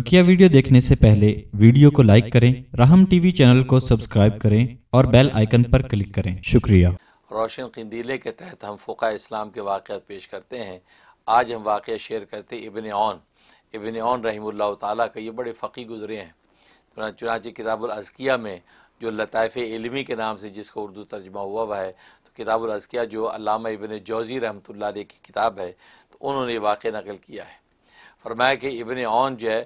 बकिया वीडियो देखने से पहले वीडियो को लाइक करें राहम टीवी चैनल को सब्सक्राइब करें और बेल आइकन पर क्लिक करें शुक्रिया रोशन कंदीले के तहत हम फोका इस्लाम के वाक़ पेश करते हैं आज हम वाक़ शेयर करते इबन ओन इबन ओन रही ताली का ये बड़े फ़कीर गुजरे हैं चुनाच किताबुलज़किया में जो लताफ़ इलमी के नाम से जिसको उर्दू तर्जमा हुआ हुआ है तो किताबुलज़किया जो अलामा इबन जौज़ी रहमत की किताब है तो उन्होंने वाक़ नकल किया है फरमाया कि इबन ओन जो है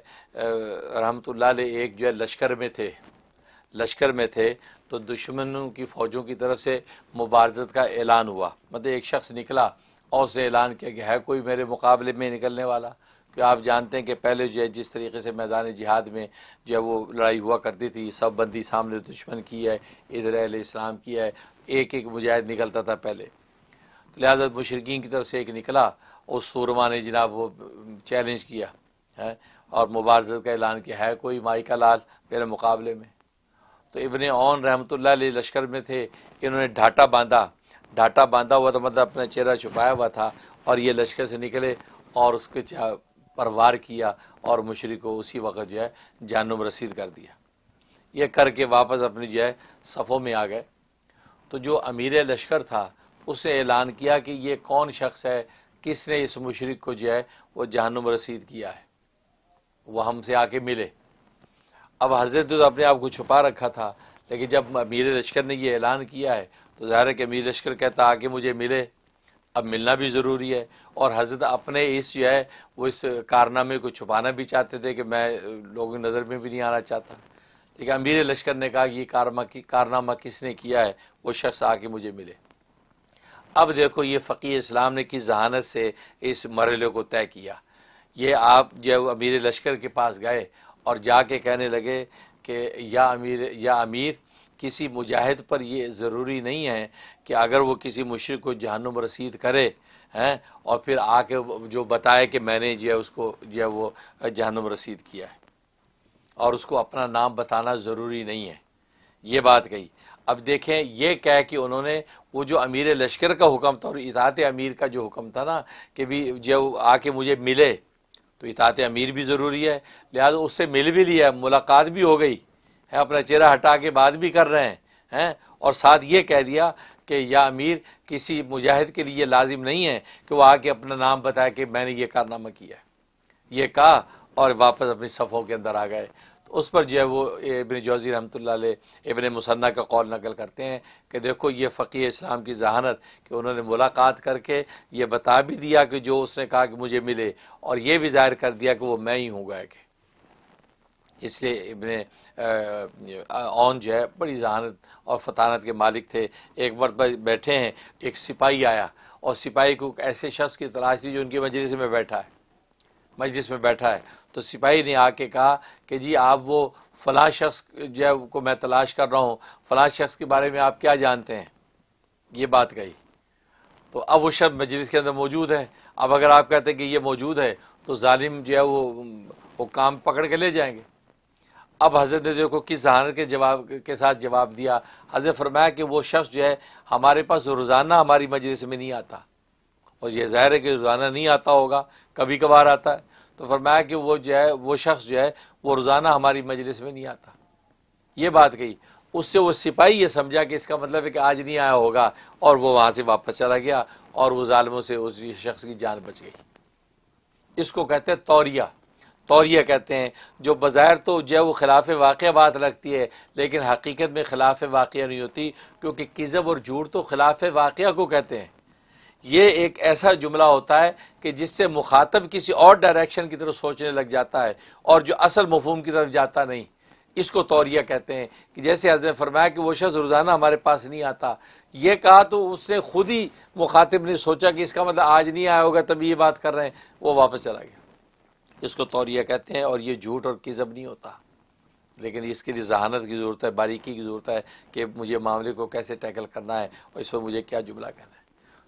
रहमत एक जो है लश्कर में थे लश्कर में थे तो दुश्मनों की फ़ौजों की तरफ से मुबारजत का ऐलान हुआ मतलब एक शख्स निकला और उसने ऐलान किया कि है कोई मेरे मुकाबले में निकलने वाला कि आप जानते हैं कि पहले जो है जिस तरीके से मैदान जिहाद में जो है वो लड़ाई हुआ करती थी सब बंदी सामने दुश्मन की है इधर इस्लाम की है एक एक मुजाहिद निकलता था पहले तो लिहाजा मुशरकिन की तरफ से एक निकला उस सूरमा ने जनाब वो चैलेंज किया है और मुबारजत का ऐलान किया है कोई माई का लाल मेरे मुकाबले में तो इबन ओन रहमत लश्कर में थे इन्होंने ढाटा बांधा ढाटा बांधा हुआ था मतलब अपना चेहरा छुपाया हुआ था और ये लश्कर से निकले और उसके परवार किया और मुशरी को उसी वक्त जो है जानब रसीद कर दिया ये करके वापस अपनी जो है सफ़ों में आ गए तो जो अमीर लश्कर था उसने ऐलान किया कि ये कौन शख्स है किसने इस मुशरक को जो है वो जहनुम रसीद किया है वह हमसे आके मिले अब हजरत तो अपने आप को छुपा रखा था लेकिन जब अमीर लश्कर ने यह ऐलान किया है तो ज़ाहिर है कि अमीर लश्कर कहता आके मुझे मिले अब मिलना भी ज़रूरी है और हजरत अपने इस जो है वो इस कारनामे को छुपाना भी चाहते थे कि मैं लोगों की नज़र में भी नहीं आना चाहता लेकिन अमीर लश्कर ने कहा कि ये कारमा की कारनामा किसने किया है वो शख्स आके मुझे मिले अब देखो ये फ़कीर इस्लाम ने किस जहानत से इस मरले को तय किया ये आप जब अमीर लश्कर के पास गए और जाके कहने लगे कि या अमीर या अमीर किसी मुजाहिद पर ये ज़रूरी नहीं है कि अगर वो किसी मुशरक को जहनुम रसीद करे हैं और फिर आके जो बताए कि मैंने जो है उसको जो है वो जहनुम रसीद किया है और उसको अपना नाम बताना ज़रूरी नहीं है ये बात कही अब देखें ये कह कि उन्होंने वो जो अमीर लश्कर का हुक्म था और इतात अमीर का जो हुक्म था ना कि भी जब आके मुझे मिले तो इतात अमीर भी ज़रूरी है लिहाजा उससे मिल भी लिया मुलाकात भी हो गई है अपना चेहरा हटा के बात भी कर रहे हैं हैं और साथ ये कह दिया कि या अमीर किसी मुजाहिद के लिए लाजिम नहीं है कि वह आके अपना नाम बताए कि मैंने ये कारनामा किया ये कहा और वापस अपनी सफ़ों के अंदर आ गए उस पर जो है वो इबन जौज़ी रहमत इबन मुसन्ना का कौल नकल करते हैं कि देखो ये फ़कीर इस्लाम की जहानत कि उन्होंने मुलाकात करके ये बता भी दिया कि जो उसने कहा कि मुझे मिले और ये भी जाहिर कर दिया कि वो मैं ही हूँ गाय के इसलिए इबन ओन जो है बड़ी जहानत और फतानत के मालिक थे एक मरत बैठे हैं एक सिपाही आया और सिपाही को ऐसे शख्स की तलाश थी जो उनकी मजलिस में बैठा है मजलिस में बैठा है तो सिपाही ने आके कहा कि जी आप वो फला शख्स जो को मैं तलाश कर रहा हूँ फला शख्स के बारे में आप क्या जानते हैं ये बात कही तो अब वो शब्द मजलिस के अंदर मौजूद है अब अगर आप कहते हैं कि ये मौजूद है तो ालिम जो है वो वो काम पकड़ के ले जाएंगे अब हज़रत ने देखो किस जहानत के जवाब के साथ जवाब दिया हजरत फरमाया कि वो शख्स जो है हमारे पास रोज़ाना हमारी मजलिस में नहीं आता और ये ज़ाहिर है कि रोज़ाना नहीं आता होगा कभी कभार आता है तो फरमाया कि वो जो है वो शख्स जो है वो रोज़ाना हमारी मजलिस में नहीं आता ये बात कही उससे वो सिपाही ये समझा कि इसका मतलब है कि आज नहीं आया होगा और वो वहाँ से वापस चला गया और वो ालमों से उस शख्स की जान बच गई इसको कहते हैं तौरिया तौरिया कहते हैं जो बाज़ाहिर तो जो है वो खिलाफ वाक़ बात लगती है लेकिन हकीकत में खिलाफ वाक़ नहीं होती क्योंकि किज़ब और झूठ तो खिलाफ वाक़ को कहते हैं ये एक ऐसा जुमला होता है कि जिससे मुखातब किसी और डायरेक्शन की तरफ सोचने लग जाता है और जो असल मफहम की तरफ जाता नहीं इसको तौरिया कहते हैं कि जैसे हजरत फरमाया कि वो शख्स रोज़ाना हमारे पास नहीं आता ये कहा तो उसने खुद ही मुखातिब ने सोचा कि इसका मतलब आज नहीं आया होगा तभी ये बात कर रहे हैं वो वापस चला गया इसको तौरिया कहते हैं और ये झूठ और किजब नहीं होता लेकिन इसके लिए जहानत की ज़रूरत है बारीकी की ज़रूरत है कि मुझे मामले को कैसे टैकल करना है और इस पर मुझे क्या जुमला कहना है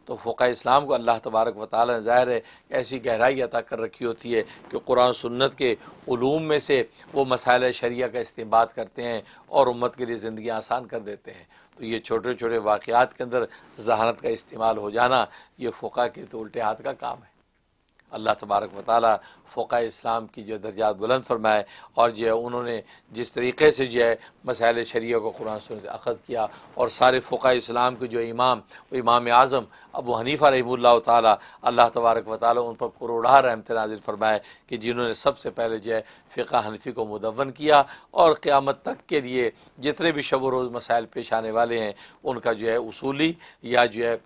तो फ़ोक इस्लाम को अल्लाह तबारक वाली ने ज़ाहिर है ऐसी गहराई अता कर रखी होती है कि कुरान सुन्नत के ूम में से वो मसाइल शरिया का इस्तेमाल करते हैं और उम्मत के लिए ज़िंदगी आसान कर देते हैं तो ये छोटे छोटे वाक़ात के अंदर जहानत का इस्तेमाल हो जाना ये फ़ोक़ा के तो उल्टे हाथ का काम है अल्लाह तबारक वाली फ़ोका इस्लाम की जो दर्जात बुलंद फरमाए और जो है उन्होंने जिस तरीके से जो है मसाइल शरीय को कुरान सुन से अखद किया और सारे फ़ोका इस्लाम के जो इमाम इमाम आज़म अबू हनीफ़ा रहीमल्ला तल्ला अल्लाह तबारक वाली उन पर करोड़ा रहमत नाजिल फरमाए कि जिन्होंने सबसे पहले जो है फ़िका हनफी को मुदवन किया और क़्यामत तक के लिए जितने भी शब रोज़ मसाइल पेश आने वाले हैं उनका जो है उसूली या जो है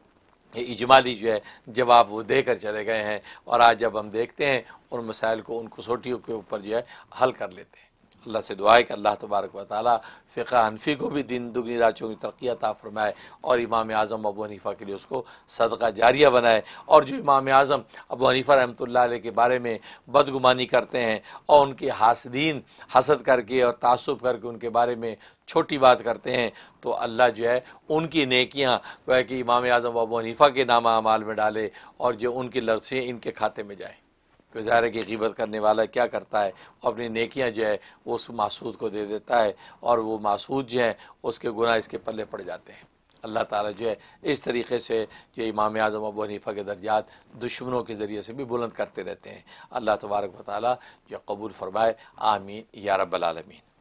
इजमाली जो है जवाब वो देकर चले गए हैं और आज जब हम देखते हैं उन मसाइल को उन कसौटियों के ऊपर जो है हल कर लेते हैं अल्लाह से दुआ है कि अल्लाह तबारक व फ़िका हनफी को भी दिन दुगनी राचों की तरक्की अता फरमाए और इमाम आज़म अबू हनीफ़ा के लिए उसको सदका जारिया बनाए और जो इमाम आज़म अबू हनीफ़ा रहमत के बारे में बदगुमानी करते हैं और उनके हासदीन हसद करके और तसब करके उनके बारे में छोटी बात करते हैं तो अल्लाह जो है उनकी नेकियाँ वह कि इमाम आज़म अबू हनीफ़ा के नामा अमाल में डाले और जो उनकी लफ्सें इनके खाते में जाएँ फिर ज़ाहिर की कि करने वाला क्या करता है अपनी नेकियां जो है वो उस मासूद को दे देता है और वो मासूद जो है उसके गुनाह इसके पल्ले पड़ जाते हैं अल्लाह ताला जो है इस तरीके से जो इमाम आज़म अबू हनीफ़ा के दर्जात दुश्मनों के ज़रिए से भी बुलंद करते रहते हैं अल्लाह तबारक व वाली जो कबूल फरमाए आमीन या रब्बालमीन